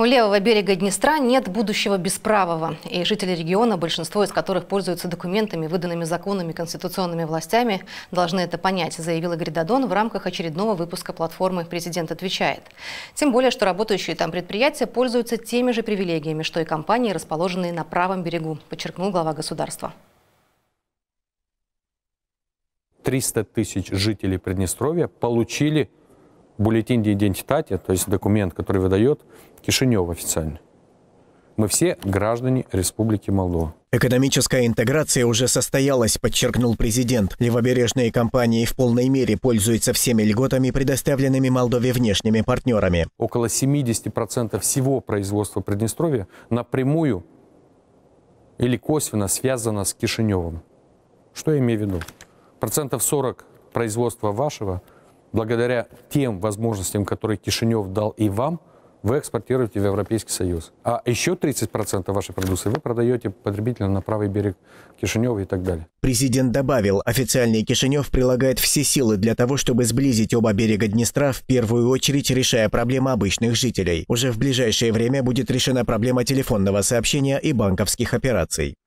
У левого берега Днестра нет будущего без правого. И жители региона, большинство из которых пользуются документами, выданными законами конституционными властями, должны это понять, заявил заявила Гридадон в рамках очередного выпуска платформы «Президент отвечает». Тем более, что работающие там предприятия пользуются теми же привилегиями, что и компании, расположенные на правом берегу, подчеркнул глава государства. 300 тысяч жителей Приднестровья получили Бюллетень идентитате, то есть документ, который выдает Кишинев официально. Мы все граждане Республики Молдова. Экономическая интеграция уже состоялась, подчеркнул президент. Левобережные компании в полной мере пользуются всеми льготами, предоставленными Молдове внешними партнерами. Около 70% всего производства Приднестровья напрямую или косвенно связано с Кишиневым. Что я имею в виду? Процентов 40 производства вашего – благодаря тем возможностям, которые Кишинев дал и вам, вы экспортируете в Европейский Союз. А еще 30% вашей продукции вы продаете потребителям на правый берег Кишинева и так далее. Президент добавил, официальный Кишинев прилагает все силы для того, чтобы сблизить оба берега Днестра, в первую очередь решая проблемы обычных жителей. Уже в ближайшее время будет решена проблема телефонного сообщения и банковских операций.